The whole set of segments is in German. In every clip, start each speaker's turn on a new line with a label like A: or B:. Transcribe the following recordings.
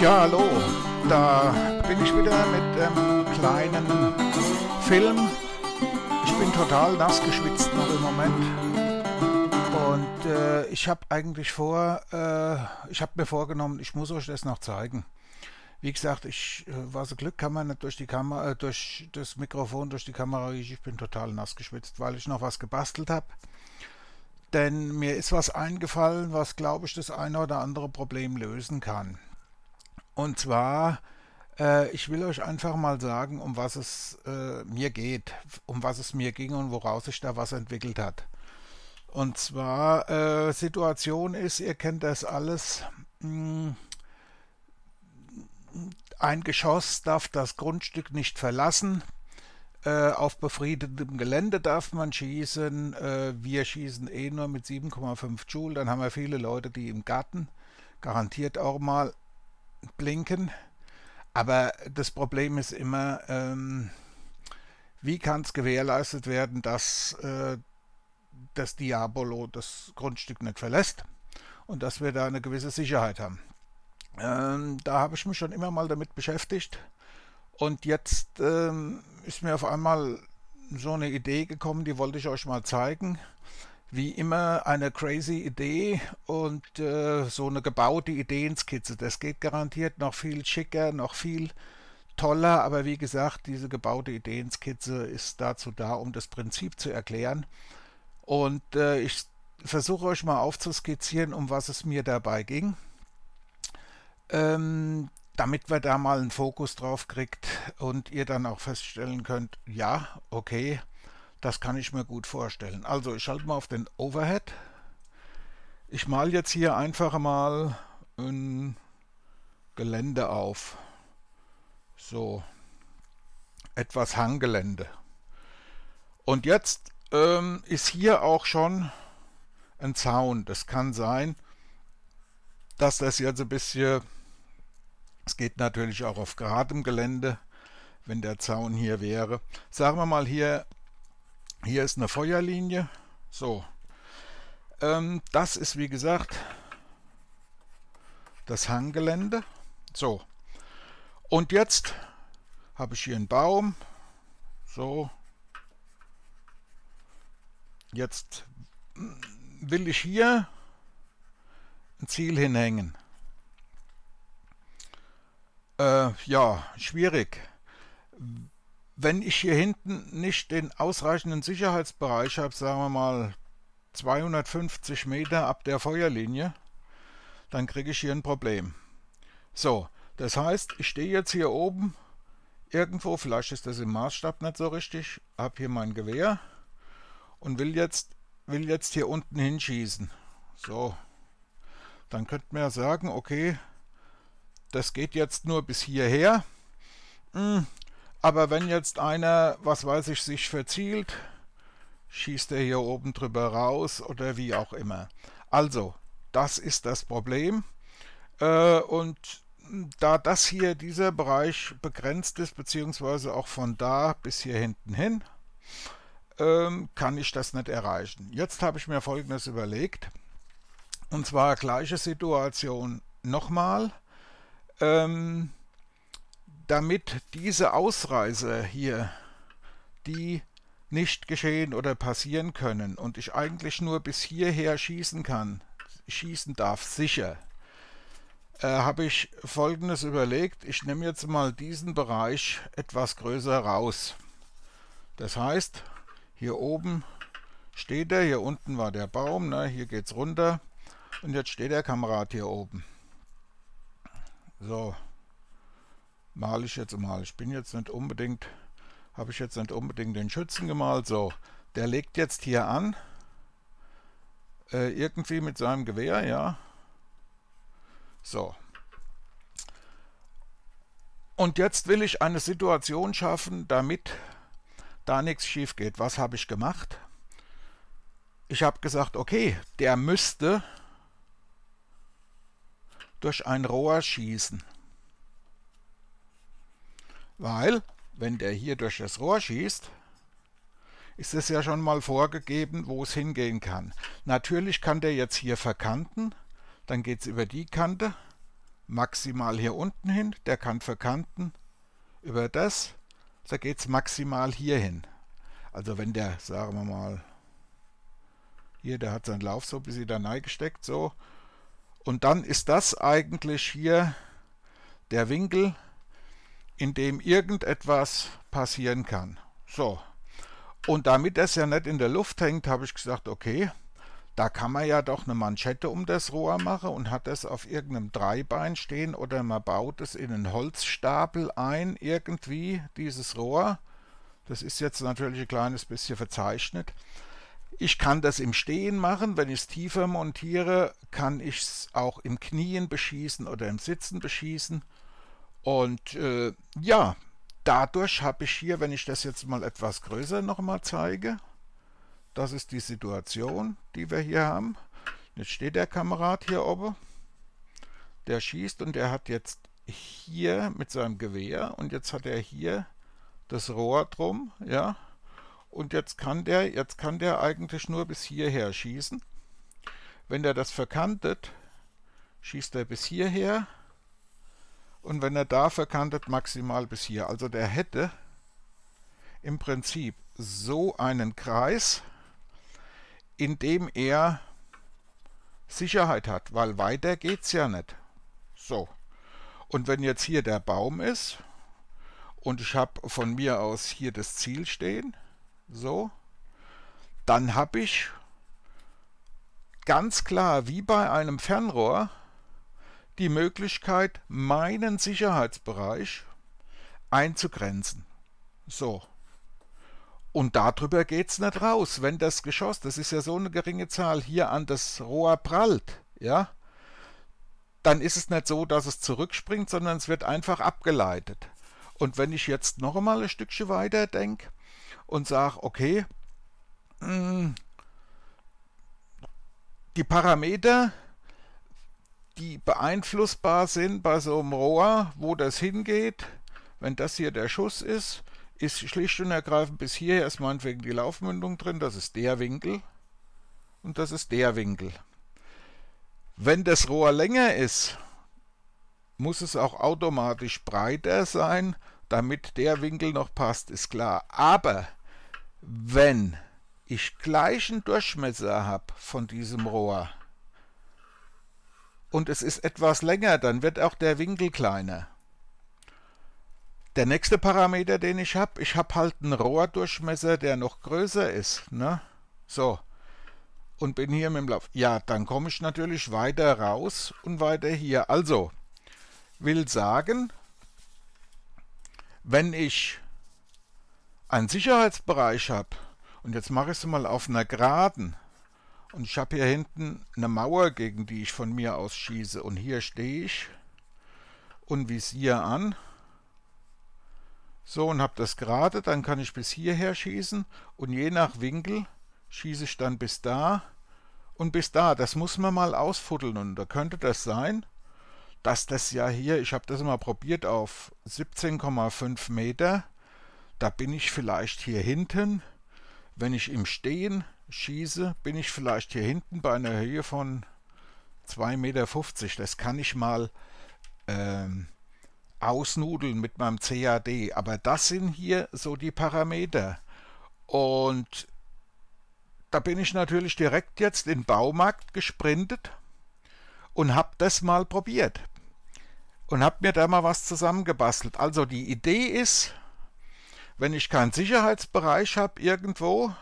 A: Ja, hallo. Da bin ich wieder mit einem kleinen Film. Ich bin total nass geschwitzt noch im Moment. Und äh, ich habe eigentlich vor, äh, ich habe mir vorgenommen, ich muss euch das noch zeigen. Wie gesagt, ich äh, war so Glück, kann man nicht durch die Kamera, äh, durch das Mikrofon, durch die Kamera. riechen. Ich bin total nass geschwitzt, weil ich noch was gebastelt habe denn mir ist was eingefallen, was, glaube ich, das eine oder andere Problem lösen kann. Und zwar, äh, ich will euch einfach mal sagen, um was es äh, mir geht, um was es mir ging und woraus sich da was entwickelt hat. Und zwar, äh, Situation ist, ihr kennt das alles, mh, hm, ein Geschoss darf das Grundstück nicht verlassen. Äh, auf befriedetem Gelände darf man schießen. Äh, wir schießen eh nur mit 7,5 Joule. Dann haben wir viele Leute, die im Garten garantiert auch mal blinken. Aber das Problem ist immer, ähm, wie kann es gewährleistet werden, dass äh, das Diabolo das Grundstück nicht verlässt und dass wir da eine gewisse Sicherheit haben. Ähm, da habe ich mich schon immer mal damit beschäftigt und jetzt ähm, ist mir auf einmal so eine Idee gekommen, die wollte ich euch mal zeigen wie immer eine crazy Idee und äh, so eine gebaute Ideenskizze. Das geht garantiert noch viel schicker, noch viel toller, aber wie gesagt, diese gebaute Ideenskizze ist dazu da, um das Prinzip zu erklären. Und äh, ich versuche euch mal aufzuskizzieren, um was es mir dabei ging, ähm, damit wir da mal einen Fokus drauf kriegt und ihr dann auch feststellen könnt, ja, okay, das kann ich mir gut vorstellen. Also ich schalte mal auf den Overhead. Ich male jetzt hier einfach mal ein Gelände auf. So, etwas Hanggelände. Und jetzt ähm, ist hier auch schon ein Zaun. Das kann sein, dass das jetzt ein bisschen... Es geht natürlich auch auf geradem Gelände, wenn der Zaun hier wäre. Sagen wir mal hier hier ist eine Feuerlinie. So. Ähm, das ist wie gesagt das Hanggelände. So. Und jetzt habe ich hier einen Baum. So. Jetzt will ich hier ein Ziel hinhängen. Äh, ja, schwierig wenn ich hier hinten nicht den ausreichenden Sicherheitsbereich habe, sagen wir mal 250 Meter ab der Feuerlinie, dann kriege ich hier ein Problem. So, das heißt, ich stehe jetzt hier oben irgendwo, vielleicht ist das im Maßstab nicht so richtig, habe hier mein Gewehr und will jetzt, will jetzt hier unten hinschießen. So, dann könnte man ja sagen, okay, das geht jetzt nur bis hierher. Hm, aber wenn jetzt einer, was weiß ich, sich verzielt, schießt er hier oben drüber raus oder wie auch immer. Also, das ist das Problem. Äh, und da das hier, dieser Bereich begrenzt ist, beziehungsweise auch von da bis hier hinten hin, ähm, kann ich das nicht erreichen. Jetzt habe ich mir folgendes überlegt. Und zwar gleiche Situation nochmal. Ähm, damit diese Ausreißer hier, die nicht geschehen oder passieren können und ich eigentlich nur bis hierher schießen kann, schießen darf, sicher, äh, habe ich folgendes überlegt. Ich nehme jetzt mal diesen Bereich etwas größer raus. Das heißt, hier oben steht er, hier unten war der Baum, ne, hier es runter und jetzt steht der Kamerad hier oben. So, male ich jetzt mal. Ich bin jetzt nicht unbedingt, habe ich jetzt nicht unbedingt den Schützen gemalt. So, der legt jetzt hier an. Äh, irgendwie mit seinem Gewehr, ja. So. Und jetzt will ich eine Situation schaffen, damit da nichts schief geht. Was habe ich gemacht? Ich habe gesagt, okay, der müsste durch ein Rohr schießen. Weil, wenn der hier durch das Rohr schießt, ist es ja schon mal vorgegeben, wo es hingehen kann. Natürlich kann der jetzt hier verkanten, dann geht es über die Kante, maximal hier unten hin, der kann verkanten, über das, da geht es maximal hier hin. Also wenn der, sagen wir mal, hier, der hat seinen Lauf so ein bisschen da reingesteckt, so. Und dann ist das eigentlich hier der Winkel, in dem irgendetwas passieren kann. So, und damit das ja nicht in der Luft hängt, habe ich gesagt, okay, da kann man ja doch eine Manschette um das Rohr machen und hat das auf irgendeinem Dreibein stehen oder man baut es in einen Holzstapel ein, irgendwie, dieses Rohr. Das ist jetzt natürlich ein kleines bisschen verzeichnet. Ich kann das im Stehen machen, wenn ich es tiefer montiere, kann ich es auch im Knien beschießen oder im Sitzen beschießen. Und äh, ja, dadurch habe ich hier, wenn ich das jetzt mal etwas größer nochmal zeige, das ist die Situation, die wir hier haben. Jetzt steht der Kamerad hier oben, der schießt und er hat jetzt hier mit seinem Gewehr und jetzt hat er hier das Rohr drum, ja. Und jetzt kann der, jetzt kann der eigentlich nur bis hierher schießen. Wenn der das verkantet, schießt er bis hierher und wenn er da verkantet, maximal bis hier. Also der hätte im Prinzip so einen Kreis, in dem er Sicherheit hat, weil weiter geht's ja nicht. So. Und wenn jetzt hier der Baum ist und ich habe von mir aus hier das Ziel stehen, so, dann habe ich ganz klar wie bei einem Fernrohr die Möglichkeit, meinen Sicherheitsbereich einzugrenzen. So. Und darüber geht es nicht raus. Wenn das Geschoss, das ist ja so eine geringe Zahl, hier an das Rohr prallt, ja, dann ist es nicht so, dass es zurückspringt, sondern es wird einfach abgeleitet. Und wenn ich jetzt noch einmal ein Stückchen weiter denke und sage, okay, mm, die Parameter die beeinflussbar sind bei so einem Rohr, wo das hingeht. Wenn das hier der Schuss ist, ist schlicht und ergreifend bis hierher ist meinetwegen die Laufmündung drin, das ist der Winkel und das ist der Winkel. Wenn das Rohr länger ist, muss es auch automatisch breiter sein, damit der Winkel noch passt, ist klar. Aber wenn ich gleichen Durchmesser habe von diesem Rohr, und es ist etwas länger, dann wird auch der Winkel kleiner. Der nächste Parameter, den ich habe, ich habe halt einen Rohrdurchmesser, der noch größer ist. Ne? So. Und bin hier mit dem Lauf. Ja, dann komme ich natürlich weiter raus und weiter hier. Also, will sagen, wenn ich einen Sicherheitsbereich habe, und jetzt mache ich es mal auf einer Geraden, und ich habe hier hinten eine Mauer, gegen die ich von mir aus schieße. Und hier stehe ich und visiere an. So, und habe das gerade. Dann kann ich bis hierher schießen. Und je nach Winkel schieße ich dann bis da und bis da. Das muss man mal ausfuddeln. Und da könnte das sein, dass das ja hier, ich habe das mal probiert auf 17,5 Meter. Da bin ich vielleicht hier hinten, wenn ich im Stehen schieße, bin ich vielleicht hier hinten bei einer Höhe von 2,50 Meter. Das kann ich mal ähm, ausnudeln mit meinem CAD. Aber das sind hier so die Parameter. Und da bin ich natürlich direkt jetzt in den Baumarkt gesprintet und habe das mal probiert. Und habe mir da mal was zusammengebastelt. Also die Idee ist, wenn ich keinen Sicherheitsbereich habe irgendwo,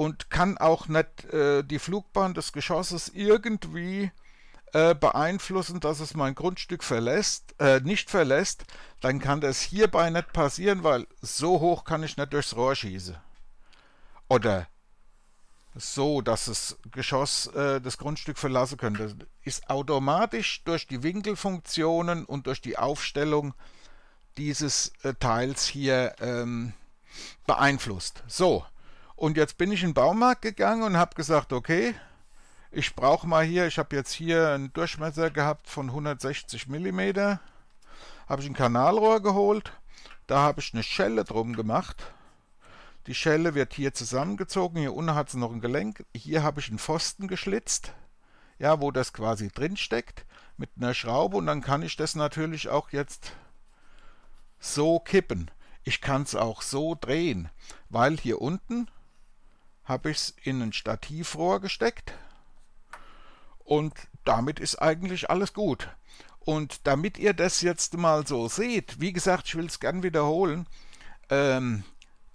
A: und kann auch nicht äh, die Flugbahn des Geschosses irgendwie äh, beeinflussen, dass es mein Grundstück verlässt, äh, nicht verlässt, dann kann das hierbei nicht passieren, weil so hoch kann ich nicht durchs Rohr schießen. Oder so, dass das Geschoss äh, das Grundstück verlassen könnte. Ist automatisch durch die Winkelfunktionen und durch die Aufstellung dieses äh, Teils hier ähm, beeinflusst. So, und jetzt bin ich in den Baumarkt gegangen und habe gesagt, okay, ich brauche mal hier, ich habe jetzt hier einen Durchmesser gehabt von 160 mm, habe ich ein Kanalrohr geholt, da habe ich eine Schelle drum gemacht. Die Schelle wird hier zusammengezogen, hier unten hat es noch ein Gelenk, hier habe ich einen Pfosten geschlitzt, ja, wo das quasi drin steckt, mit einer Schraube und dann kann ich das natürlich auch jetzt so kippen. Ich kann es auch so drehen, weil hier unten habe ich es in ein Stativrohr gesteckt und damit ist eigentlich alles gut. Und damit ihr das jetzt mal so seht, wie gesagt, ich will es gern wiederholen, ähm,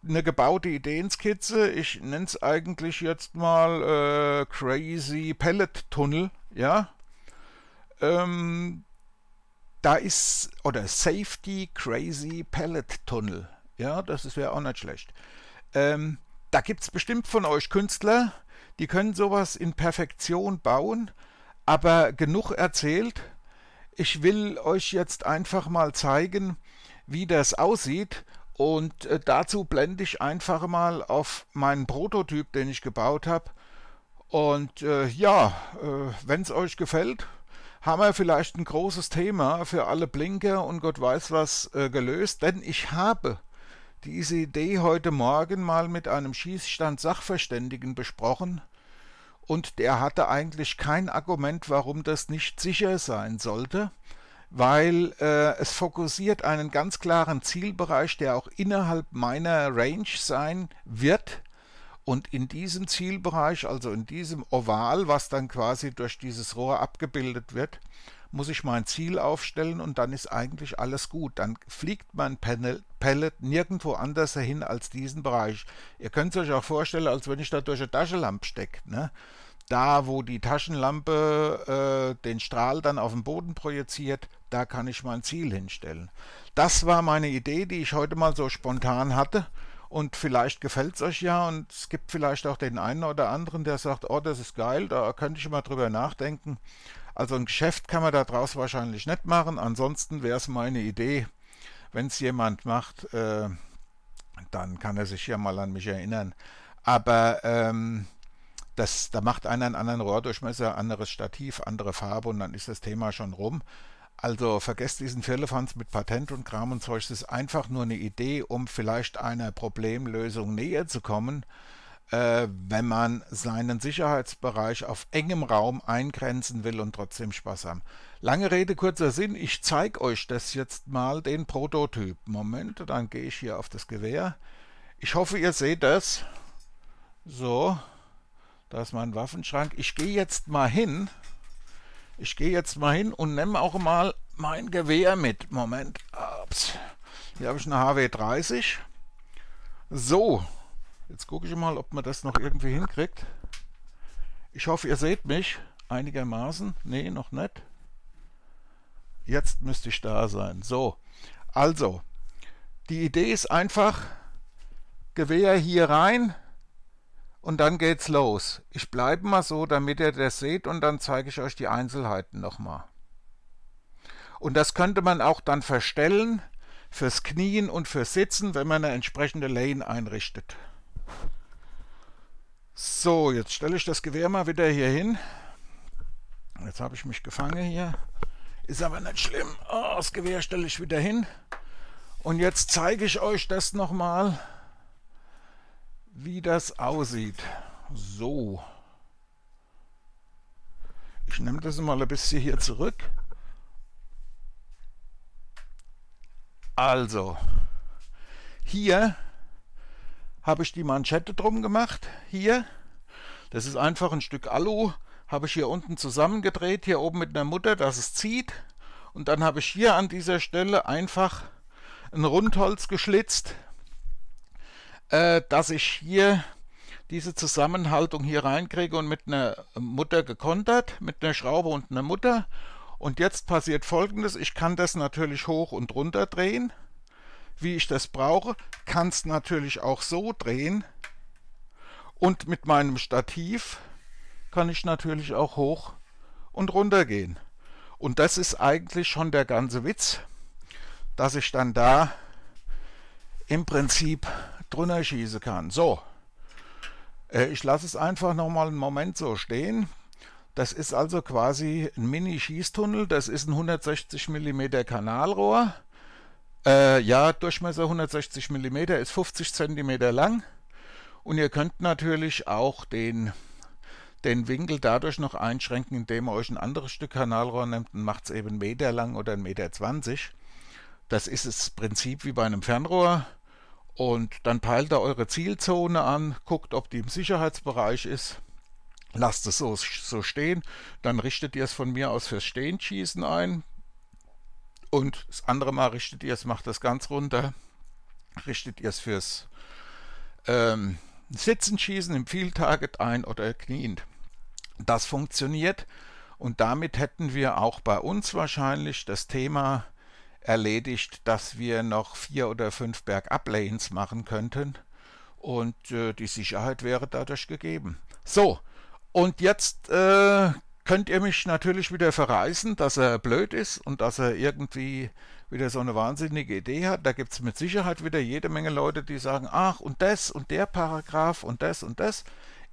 A: eine gebaute Ideenskizze, ich nenne es eigentlich jetzt mal äh, Crazy Pellet Tunnel, ja, ähm, da ist, oder Safety Crazy Pellet Tunnel, ja, das wäre auch nicht schlecht. Ähm, da gibt es bestimmt von euch Künstler, die können sowas in Perfektion bauen, aber genug erzählt. Ich will euch jetzt einfach mal zeigen, wie das aussieht und äh, dazu blende ich einfach mal auf meinen Prototyp, den ich gebaut habe. Und äh, ja, äh, wenn es euch gefällt, haben wir vielleicht ein großes Thema für alle Blinker und Gott weiß was äh, gelöst, denn ich habe diese Idee heute Morgen mal mit einem Schießstand-Sachverständigen besprochen und der hatte eigentlich kein Argument, warum das nicht sicher sein sollte, weil äh, es fokussiert einen ganz klaren Zielbereich, der auch innerhalb meiner Range sein wird. Und in diesem Zielbereich, also in diesem Oval, was dann quasi durch dieses Rohr abgebildet wird, muss ich mein Ziel aufstellen und dann ist eigentlich alles gut. Dann fliegt mein Panel, Pellet nirgendwo anders hin als diesen Bereich. Ihr könnt es euch auch vorstellen, als wenn ich da durch eine Taschenlampe stecke. Ne? Da, wo die Taschenlampe äh, den Strahl dann auf den Boden projiziert, da kann ich mein Ziel hinstellen. Das war meine Idee, die ich heute mal so spontan hatte. Und vielleicht gefällt es euch ja und es gibt vielleicht auch den einen oder anderen, der sagt, oh, das ist geil, da könnte ich mal drüber nachdenken. Also ein Geschäft kann man daraus wahrscheinlich nicht machen. Ansonsten wäre es meine Idee, wenn es jemand macht, äh, dann kann er sich ja mal an mich erinnern. Aber ähm, das, da macht einer einen anderen Rohrdurchmesser, anderes Stativ, andere Farbe und dann ist das Thema schon rum. Also vergesst diesen Firlefanz mit Patent und Kram und Zeug. Es ist einfach nur eine Idee, um vielleicht einer Problemlösung näher zu kommen äh, wenn man seinen Sicherheitsbereich auf engem Raum eingrenzen will und trotzdem Spaß haben. Lange Rede, kurzer Sinn, ich zeige euch das jetzt mal, den Prototyp. Moment, dann gehe ich hier auf das Gewehr. Ich hoffe, ihr seht das. So, da ist mein Waffenschrank. Ich gehe jetzt mal hin. Ich gehe jetzt mal hin und nehme auch mal mein Gewehr mit. Moment. Ups. Hier habe ich eine HW30. So, Jetzt gucke ich mal, ob man das noch irgendwie hinkriegt. Ich hoffe, ihr seht mich einigermaßen. Nee, noch nicht. Jetzt müsste ich da sein. So, also, die Idee ist einfach, Gewehr hier rein und dann geht's los. Ich bleibe mal so, damit ihr das seht und dann zeige ich euch die Einzelheiten nochmal. Und das könnte man auch dann verstellen fürs Knien und fürs Sitzen, wenn man eine entsprechende Lane einrichtet. So, jetzt stelle ich das Gewehr mal wieder hier hin. Jetzt habe ich mich gefangen hier. Ist aber nicht schlimm. Oh, das Gewehr stelle ich wieder hin. Und jetzt zeige ich euch das nochmal, wie das aussieht. So. Ich nehme das mal ein bisschen hier zurück. Also, hier habe ich die Manschette drum gemacht, hier. Das ist einfach ein Stück Alu, habe ich hier unten zusammengedreht, hier oben mit einer Mutter, dass es zieht. Und dann habe ich hier an dieser Stelle einfach ein Rundholz geschlitzt, äh, dass ich hier diese Zusammenhaltung hier reinkriege und mit einer Mutter gekontert, mit einer Schraube und einer Mutter. Und jetzt passiert folgendes, ich kann das natürlich hoch und runter drehen wie ich das brauche, kann es natürlich auch so drehen. Und mit meinem Stativ kann ich natürlich auch hoch und runter gehen. Und das ist eigentlich schon der ganze Witz, dass ich dann da im Prinzip drunter schießen kann. So, äh, ich lasse es einfach noch mal einen Moment so stehen. Das ist also quasi ein Mini-Schießtunnel. Das ist ein 160 mm Kanalrohr. Äh, ja, Durchmesser 160 mm ist 50 cm lang. Und ihr könnt natürlich auch den, den Winkel dadurch noch einschränken, indem ihr euch ein anderes Stück Kanalrohr nehmt und macht es eben einen Meter lang oder einen Meter 20. Das ist das Prinzip wie bei einem Fernrohr. Und dann peilt ihr eure Zielzone an, guckt, ob die im Sicherheitsbereich ist. Lasst es so, so stehen. Dann richtet ihr es von mir aus fürs Stehenschießen ein. Und das andere Mal richtet ihr es, macht das ganz runter, richtet ihr es fürs ähm, Sitzen, Schießen im Field Target ein oder kniend. Das funktioniert und damit hätten wir auch bei uns wahrscheinlich das Thema erledigt, dass wir noch vier oder fünf Bergablanes machen könnten und äh, die Sicherheit wäre dadurch gegeben. So, und jetzt äh, könnt ihr mich natürlich wieder verreißen, dass er blöd ist und dass er irgendwie wieder so eine wahnsinnige Idee hat. Da gibt es mit Sicherheit wieder jede Menge Leute, die sagen, ach und das und der Paragraph und das und das.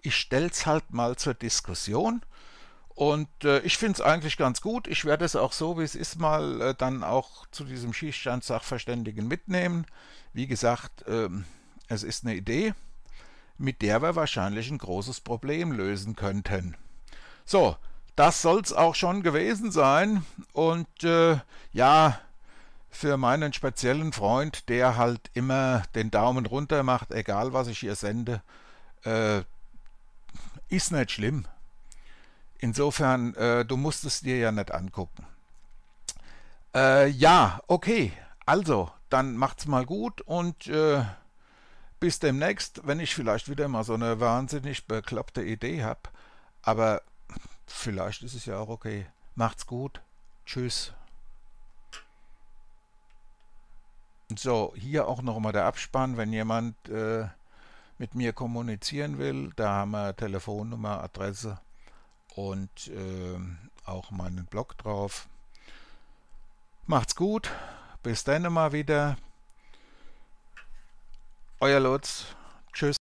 A: Ich stell's halt mal zur Diskussion. Und äh, ich finde es eigentlich ganz gut. Ich werde es auch so, wie es ist, mal äh, dann auch zu diesem Schießstand-Sachverständigen mitnehmen. Wie gesagt, ähm, es ist eine Idee, mit der wir wahrscheinlich ein großes Problem lösen könnten. So, das soll es auch schon gewesen sein. Und äh, ja, für meinen speziellen Freund, der halt immer den Daumen runter macht, egal was ich hier sende, äh, ist nicht schlimm. Insofern, äh, du musst es dir ja nicht angucken. Äh, ja, okay. Also, dann macht's mal gut und äh, bis demnächst, wenn ich vielleicht wieder mal so eine wahnsinnig bekloppte Idee habe. Aber vielleicht ist es ja auch okay. Macht's gut. Tschüss. So, hier auch nochmal der Abspann, wenn jemand äh, mit mir kommunizieren will. Da haben wir Telefonnummer, Adresse und äh, auch meinen Blog drauf. Macht's gut. Bis dann mal wieder. Euer Lutz. Tschüss.